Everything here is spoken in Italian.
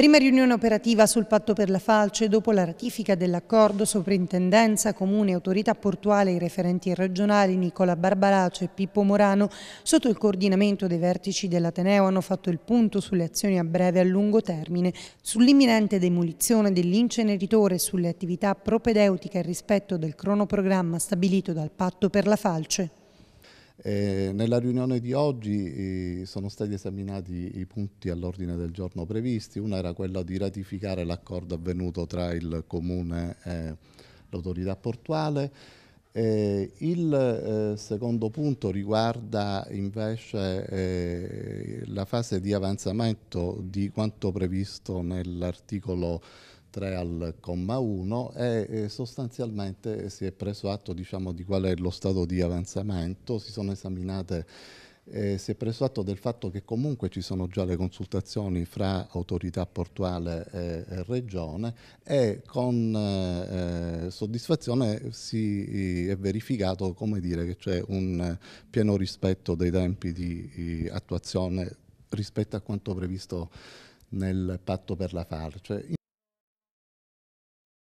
Prima riunione operativa sul patto per la falce dopo la ratifica dell'accordo sovrintendenza Comune Autorità Portuale e i referenti regionali Nicola Barbarace e Pippo Morano sotto il coordinamento dei vertici dell'Ateneo hanno fatto il punto sulle azioni a breve e a lungo termine, sull'imminente demolizione dell'inceneritore, sulle attività propedeutiche al rispetto del cronoprogramma stabilito dal patto per la falce. Eh, nella riunione di oggi eh, sono stati esaminati i punti all'ordine del giorno previsti, Uno era quello di ratificare l'accordo avvenuto tra il Comune e l'autorità portuale, eh, il secondo punto riguarda invece eh, la fase di avanzamento di quanto previsto nell'articolo 3 al comma 1 e sostanzialmente si è preso atto diciamo, di qual è lo stato di avanzamento, si sono esaminate eh, si è preso atto del fatto che comunque ci sono già le consultazioni fra autorità portuale e, regione e con eh, soddisfazione si è verificato come dire, che c'è un pieno rispetto dei tempi di, di attuazione rispetto a quanto previsto nel patto per la FAR. Cioè,